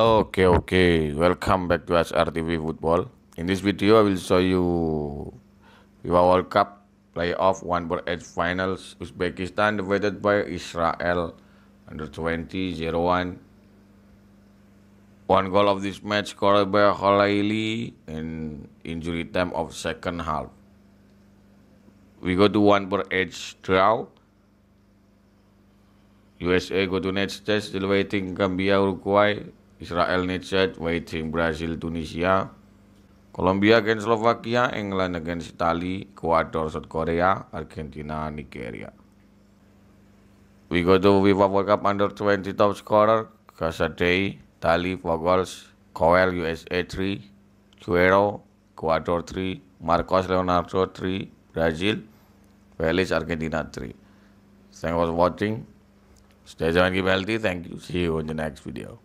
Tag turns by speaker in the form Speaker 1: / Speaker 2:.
Speaker 1: okay okay welcome back to HRTV football in this video I will show you FIFA World Cup playoff 1/8 finals Uzbekistan defeated by Israel under 20 01 one goal of this match scored by Khalaili in injury time of second half we go to 1/8 draw USA go to next test still waiting Gambia Uruguay Israel Nietzsche, Waiting Brazil, Tunisia, Kolombia against Slovakia, England against Italy, Ecuador, South Korea, Argentina, Nigeria. We go to FIFA World Cup under 20 top scorer, Casadei, Tali, Vogels, Coel, USA 3, Cuero, Ecuador 3, Marcos Leonardo 3, Brazil, Felix Argentina 3. Thanks for watching. Stay tuned, keep healthy. Thank you. See you in the next video.